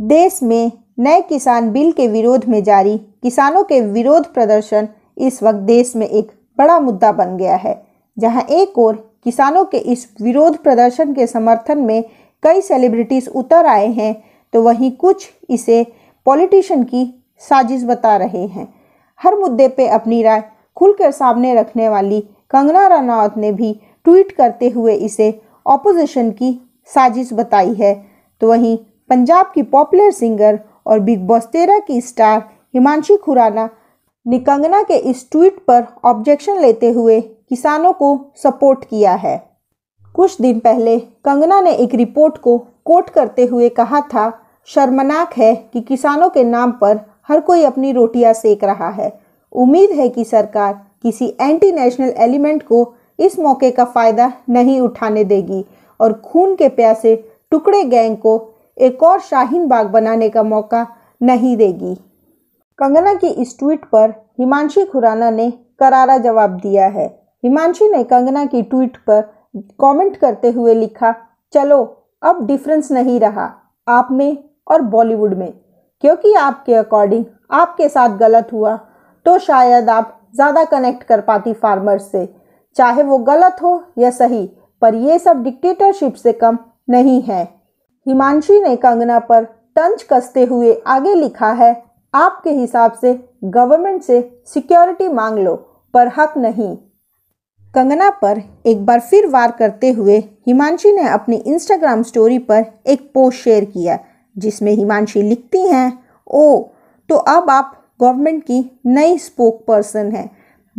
देश में नए किसान बिल के विरोध में जारी किसानों के विरोध प्रदर्शन इस वक्त देश में एक बड़ा मुद्दा बन गया है जहां एक ओर किसानों के इस विरोध प्रदर्शन के समर्थन में कई सेलिब्रिटीज उतर आए हैं तो वहीं कुछ इसे पॉलिटिशियन की साजिश बता रहे हैं हर मुद्दे पे अपनी राय खुलकर सामने रखने वाली कंगना रनौत ने भी ट्वीट करते हुए इसे ऑपोजिशन की साजिश बताई है तो वहीं पंजाब की पॉपुलर सिंगर और बिग बॉस तेरह की स्टार हिमांशी खुराना ने कंगना के इस ट्वीट पर ऑब्जेक्शन लेते हुए किसानों को सपोर्ट किया है कुछ दिन पहले कंगना ने एक रिपोर्ट को कोट करते हुए कहा था शर्मनाक है कि किसानों के नाम पर हर कोई अपनी रोटियां सेक रहा है उम्मीद है कि सरकार किसी एंटी नेशनल एलिमेंट को इस मौके का फ़ायदा नहीं उठाने देगी और खून के प्यासे टुकड़े गैंग को एक और शाहीन बाग बनाने का मौका नहीं देगी कंगना की इस ट्वीट पर हिमांशी खुराना ने करारा जवाब दिया है हिमांशी ने कंगना की ट्वीट पर कमेंट करते हुए लिखा चलो अब डिफरेंस नहीं रहा आप में और बॉलीवुड में क्योंकि आपके अकॉर्डिंग आपके साथ गलत हुआ तो शायद आप ज़्यादा कनेक्ट कर पाती फार्मर्स से चाहे वो गलत हो या सही पर ये सब डिक्टेटरशिप से कम नहीं है हिमांशी ने कंगना पर तंज कसते हुए आगे लिखा है आपके हिसाब से गवर्नमेंट से सिक्योरिटी मांग लो पर हक नहीं कंगना पर एक बार फिर वार करते हुए हिमांशी ने अपनी इंस्टाग्राम स्टोरी पर एक पोस्ट शेयर किया जिसमें हिमांशी लिखती हैं ओ तो अब आप गवर्नमेंट की नई स्पोक पर्सन हैं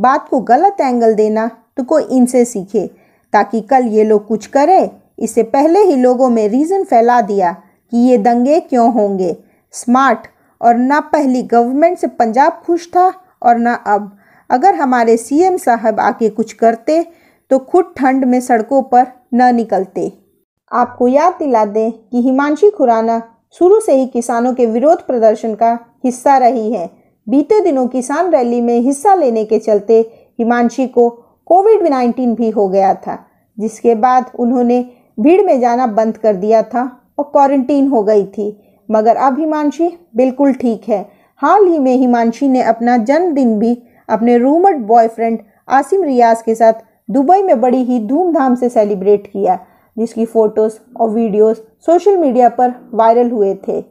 बात को गलत एंगल देना तो कोई इनसे सीखे ताकि कल ये लोग कुछ करें इससे पहले ही लोगों में रीज़न फैला दिया कि ये दंगे क्यों होंगे स्मार्ट और ना पहली गवर्नमेंट से पंजाब खुश था और ना अब अगर हमारे सीएम साहब आके कुछ करते तो खुद ठंड में सड़कों पर न निकलते आपको याद दिला दें कि हिमांशी खुराना शुरू से ही किसानों के विरोध प्रदर्शन का हिस्सा रही है बीते दिनों किसान रैली में हिस्सा लेने के चलते हिमांशी को कोविड नाइन्टीन भी हो गया था जिसके बाद उन्होंने भीड़ में जाना बंद कर दिया था और क्वारंटीन हो गई थी मगर अब हिमांशी बिल्कुल ठीक है हाल ही में हिमांशी ने अपना जन्मदिन भी अपने रूमड बॉयफ्रेंड आसिम रियाज के साथ दुबई में बड़ी ही धूमधाम से सेलिब्रेट किया जिसकी फ़ोटोज़ और वीडियोस सोशल मीडिया पर वायरल हुए थे